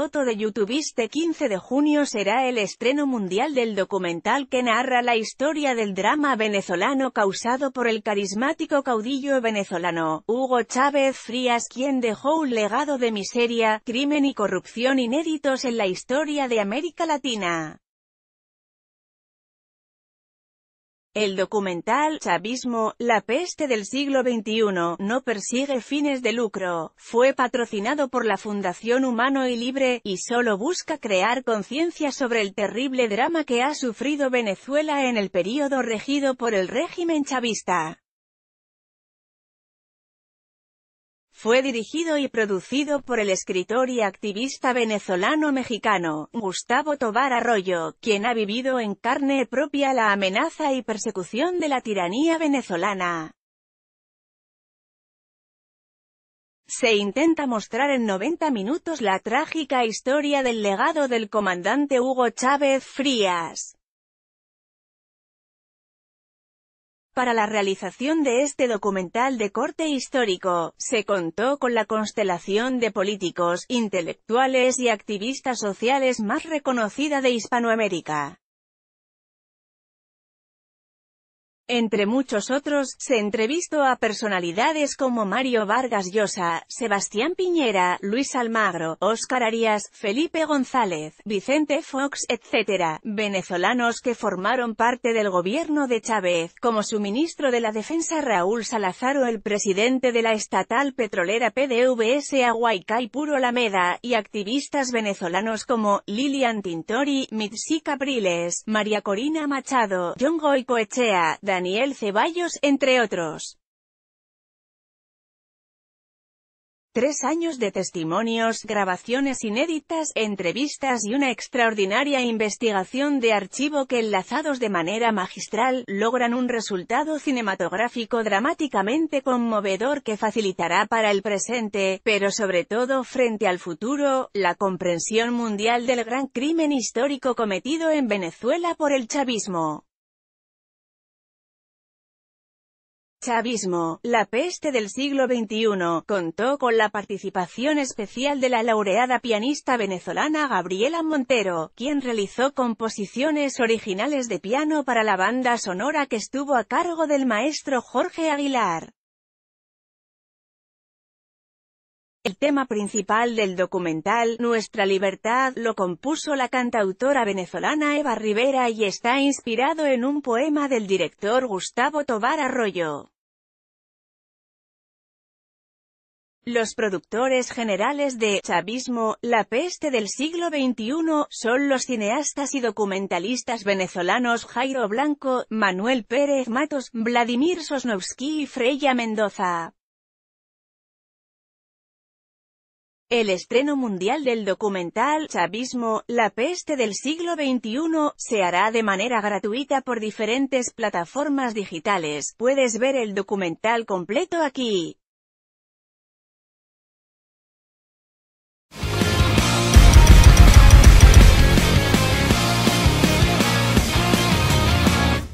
foto de YouTube este 15 de junio será el estreno mundial del documental que narra la historia del drama venezolano causado por el carismático caudillo venezolano, Hugo Chávez Frías quien dejó un legado de miseria, crimen y corrupción inéditos en la historia de América Latina. El documental Chavismo, la peste del siglo XXI, no persigue fines de lucro, fue patrocinado por la Fundación Humano y Libre, y solo busca crear conciencia sobre el terrible drama que ha sufrido Venezuela en el período regido por el régimen chavista. Fue dirigido y producido por el escritor y activista venezolano-mexicano, Gustavo Tobar Arroyo, quien ha vivido en carne propia la amenaza y persecución de la tiranía venezolana. se intenta mostrar en 90 minutos la trágica historia del legado del comandante Hugo Chávez Frías. Para la realización de este documental de corte histórico, se contó con la constelación de políticos, intelectuales y activistas sociales más reconocida de Hispanoamérica. Entre muchos otros, se entrevistó a personalidades como Mario Vargas Llosa, Sebastián Piñera, Luis Almagro, Óscar Arias, Felipe González, Vicente Fox, etc., venezolanos que formaron parte del gobierno de Chávez, como su ministro de la Defensa Raúl Salazar o el presidente de la estatal petrolera PDVS Aguaycay Puro Lameda, y activistas venezolanos como Lilian Tintori, Mitzi Capriles, María Corina Machado, John Echea, Daniel Daniel Ceballos, entre otros. Tres años de testimonios, grabaciones inéditas, entrevistas y una extraordinaria investigación de archivo que enlazados de manera magistral, logran un resultado cinematográfico dramáticamente conmovedor que facilitará para el presente, pero sobre todo frente al futuro, la comprensión mundial del gran crimen histórico cometido en Venezuela por el chavismo. Chavismo, la peste del siglo XXI, contó con la participación especial de la laureada pianista venezolana Gabriela Montero, quien realizó composiciones originales de piano para la banda sonora que estuvo a cargo del maestro Jorge Aguilar. El tema principal del documental, Nuestra Libertad, lo compuso la cantautora venezolana Eva Rivera y está inspirado en un poema del director Gustavo Tobar Arroyo. Los productores generales de Chavismo, la peste del siglo XXI, son los cineastas y documentalistas venezolanos Jairo Blanco, Manuel Pérez Matos, Vladimir Sosnovsky y Freya Mendoza. El estreno mundial del documental Chavismo, la peste del siglo XXI, se hará de manera gratuita por diferentes plataformas digitales. Puedes ver el documental completo aquí.